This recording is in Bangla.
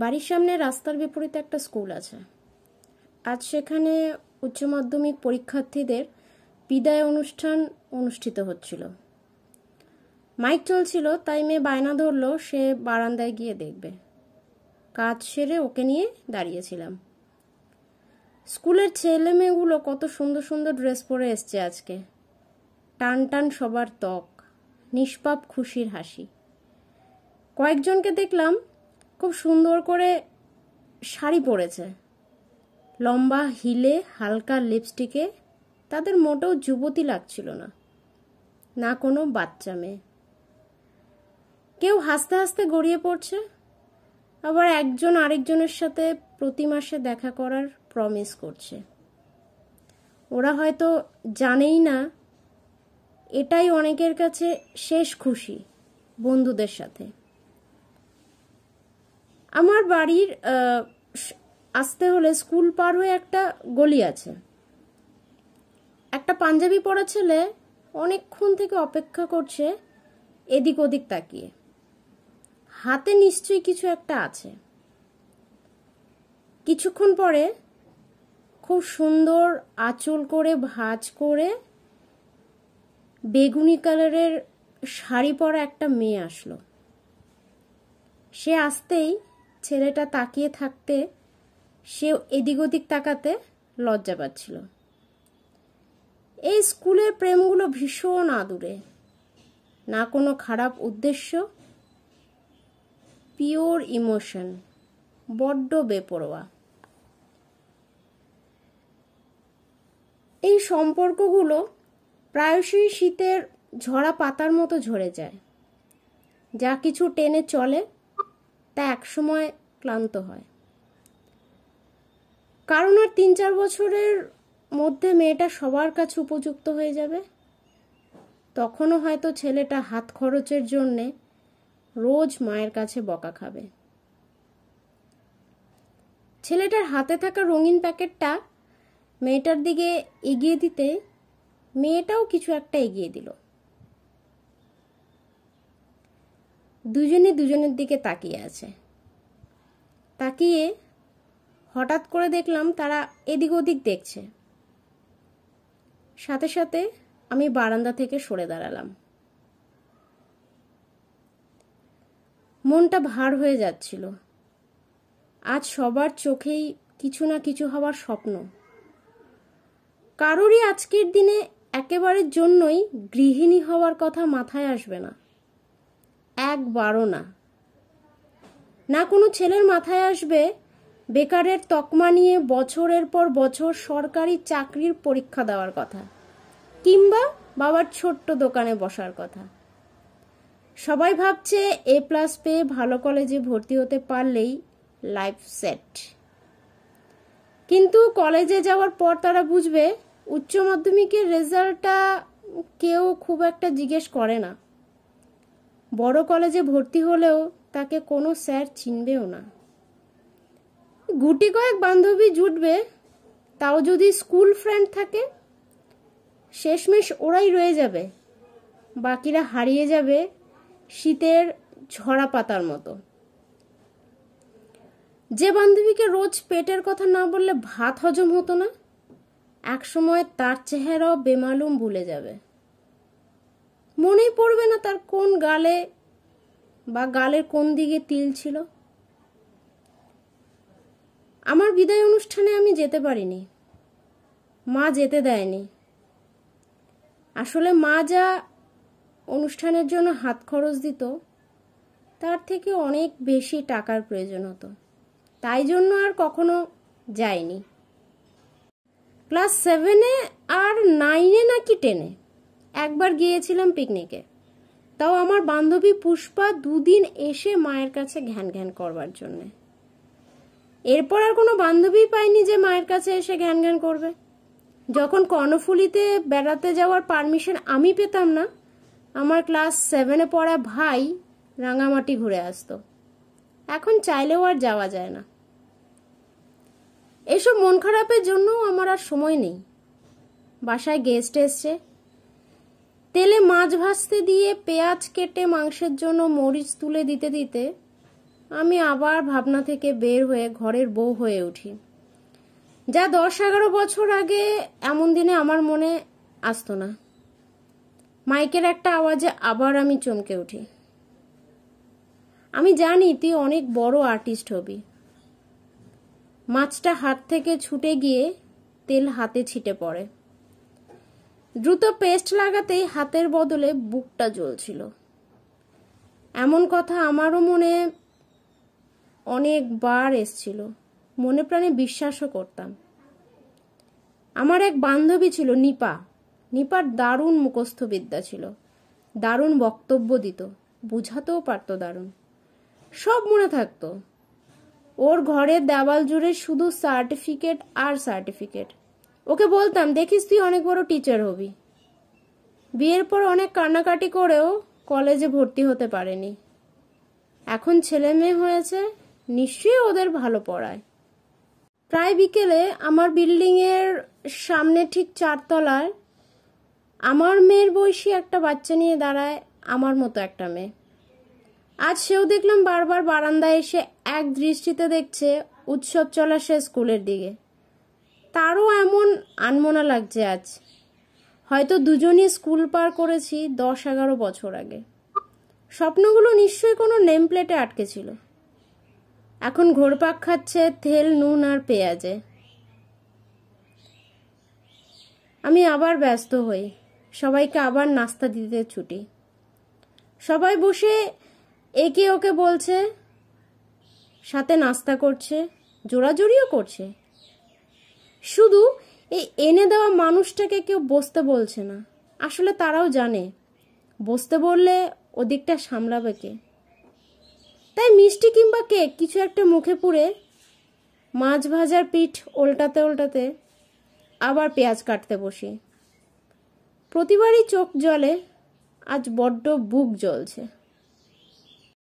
বাড়ির সামনে রাস্তার বিপরীতে একটা স্কুল আছে আজ সেখানে উচ্চ মাধ্যমিক পরীক্ষার্থীদের বিদায় অনুষ্ঠান অনুষ্ঠিত হচ্ছিল মাইক চলছিল তাই মেয়ে বায়না ধরল সে বারান্দায় গিয়ে দেখবে কাজ সেরে ওকে নিয়ে দাঁড়িয়েছিলাম স্কুলের ছেলে মেয়েগুলো কত সুন্দর সুন্দর ড্রেস পরে এসছে আজকে টান টান সবার ত্বক নিষ্পাপ খুশির হাসি কয়েকজনকে দেখলাম খুব সুন্দর করে শাড়ি পরেছে লম্বা হিলে হালকা লিপস্টিকে তাদের মোটেও যুবতী লাগছিল না না কোনো বাচ্চা মেয়ে কেউ হাসতে হাসতে গড়িয়ে পড়ছে আবার একজন আরেকজনের সাথে প্রতি মাসে দেখা করার প্রমিস করছে ওরা হয়তো জানেই না এটাই অনেকের কাছে শেষ খুশি বন্ধুদের সাথে আমার বাড়ির আসতে হলে স্কুল পার হয়ে একটা গলি আছে একটা পাঞ্জাবি পরা ছেলে অনেকক্ষণ থেকে অপেক্ষা করছে এদিক ওদিক তাকিয়ে হাতে নিশ্চয়ই কিছু একটা আছে কিছুক্ষণ পরে খুব সুন্দর আঁচল করে ভাজ করে বেগুনি কালারের শাড়ি পরা একটা মেয়ে আসলো সে আসতেই ছেলেটা তাকিয়ে থাকতে সে এদিক ওদিক তাকাতে লজ্জা পাচ্ছিল এই স্কুলের প্রেমগুলো ভীষণ আদুরে না কোনো খারাপ উদ্দেশ্য পিওর ইমোশন বড্ড বেপরোয়া এই সম্পর্কগুলো প্রায়শই শীতের ঝরা পাতার মতো ঝরে যায় যা কিছু টেনে চলে তা একসময় ক্লান্ত হয় কারণ আর তিন চার বছরের মধ্যে মেয়েটা সবার কাছে উপযুক্ত হয়ে যাবে তখনও হয়তো ছেলেটা হাত খরচের জন্যে রোজ মায়ের কাছে বকা খাবে ছেলেটার হাতে থাকা রঙিন প্যাকেটটা মেয়েটার দিকে এগিয়ে দিতে মেয়েটাও কিছু একটা এগিয়ে দিল দুজনে দুজনের দিকে তাকিয়ে আছে তাকিয়ে হঠাৎ করে দেখলাম তারা এদিক ওদিক দেখছে সাথে সাথে আমি বারান্দা থেকে সরে দাঁড়ালাম মনটা ভার হয়ে যাচ্ছিল আজ সবার চোখেই কিছু না কিছু হওয়ার স্বপ্ন কারোরই আজকের দিনে একেবারের জন্যই গৃহিণী হওয়ার কথা মাথায় আসবে না একবারও না না কোনো ছেলের মাথায় আসবে বেকারের তকমা নিয়ে বছরের পর বছর সরকারি চাকরির পরীক্ষা দেওয়ার কথা কিংবা বাবার ছোট্ট দোকানে বসার কথা সবাই ভাবছে এ প্লাস পেয়ে ভালো কলেজে ভর্তি হতে পারলেই লাইফ সেট কিন্তু কলেজে যাওয়ার পর তারা বুঝবে উচ্চ মাধ্যমিকের রেজাল্টটা কেউ খুব একটা জিজ্ঞেস করে না বড় কলেজে ভর্তি হলেও তাকে কোনো স্যার চিনবেও না গুটি কয়েক বান্ধবী জুটবে তাও যদি স্কুল ফ্রেন্ড থাকে শেষমেশ ওরাই রয়ে যাবে বাকিরা হারিয়ে যাবে শীতের ঝরা পাতার মতো যে বান্ধবীকে রোজ পেটের কথা না বললে ভাত হজম হতো না একসময় তার চেহারাও বেমালুম ভুলে যাবে মনেই পড়বে না তার কোন গালে বা গালের কোন দিকে তিল ছিল আমার বিদায় অনুষ্ঠানে আমি যেতে পারিনি মা যেতে দেয়নি আসলে মা যা অনুষ্ঠানের জন্য হাত খরচ দিত তার থেকে অনেক বেশি টাকার প্রয়োজন হতো তাই জন্য আর কখনো যায়নি ক্লাস সেভেনে আর নাইনে নাকি টেনে একবার গিয়েছিলাম পিকনিকে তাও আমার বান্ধবী পুষ্পা দুদিন এসে মায়ের কাছে ঘ্যান ঘ্যান করবার জন্যে এরপর আর কোনো বান্ধবী পাইনি যে মায়ের কাছে এসে ঘ্যান ঘ্যান করবে যখন কর্ণফুলিতে বেড়াতে যাওয়ার পারমিশন আমি পেতাম না আমার ক্লাস সেভেনে পড়া ভাই রাঙামাটি ঘুরে আসতো এখন চাইলেও আর যাওয়া যায় না এসব মন খারাপের জন্য আমার আর সময় নেই বাসায় গেস্ট এসছে তেলে মাছ ভাজতে দিয়ে পেঁয়াজ কেটে মাংসের জন্য মরিচ তুলে দিতে দিতে আমি আবার ভাবনা থেকে বের হয়ে ঘরের বউ হয়ে উঠি যা দশ এগারো বছর আগে এমন দিনে আমার মনে আসতো না মাইকের একটা আওয়াজে আবার আমি চমকে উঠি আমি জানি তুই অনেক বড় আর্টিস্ট হবি মাছটা হাত থেকে ছুটে গিয়ে তেল হাতে ছিটে পড়ে দ্রুত পেস্ট লাগাতেই হাতের বদলে বুকটা জ্বলছিল এমন কথা আমারও মনে অনেকবার এসছিল মনে প্রাণে বিশ্বাসও করতাম আমার এক বান্ধবী ছিল নিপা নিপার দারুণ মুখস্থবিদ্যা ছিল দারুণ বক্তব্য দিত বুঝাতেও পারত দারুণ সব মনে থাকতো ওর ঘরের দেওয়াল জুড়ে শুধু সার্টিফিকেট আর সার্টিফিকেট ওকে বলতাম দেখিস তুই অনেক বড় টিচার হবি বিয়ের পর অনেক কান্নাকাটি করেও কলেজে ভর্তি হতে পারেনি এখন ছেলে মেয়ে হয়েছে নিশ্চয়ই ওদের ভালো পড়ায় প্রায় বিকেলে আমার বিল্ডিংয়ের সামনে ঠিক চারতলায় আমার মেয়ের বয়সী একটা বাচ্চা নিয়ে দাঁড়ায় আমার মতো একটা মেয়ে আজ সেও দেখলাম বারবার বারান্দায় এসে এক দৃষ্টিতে দেখছে উৎসব চলা সে স্কুলের দিকে তারও এমন আনমোনা লাগছে আজ হয়তো দুজনই স্কুল পার করেছি দশ এগারো বছর আগে স্বপ্নগুলো নিশ্চয়ই কোনো নেম প্লেটে আটকে ছিল এখন ঘোরপাক খাচ্ছে তেল নুন আর পেঁয়াজে আমি আবার ব্যস্ত হই সবাইকে আবার নাস্তা দিতে ছুটি সবাই বসে একে ওকে বলছে সাথে নাস্তা করছে জোড়াজুড়িও করছে শুধু এই এনে দেওয়া মানুষটাকে কেউ বসতে বলছে না আসলে তারাও জানে বসতে বললে ওদিকটা সামলাবে কে তাই মিষ্টি কিংবা কেক কিছু একটা মুখে পুড়ে মাছ ভাজার পিঠ ওল্টাতে ওল্টাতে আবার পেঁয়াজ কাটতে বসি প্রতিবারই চোখ জলে আজ বড্ড বুক জ্বলছে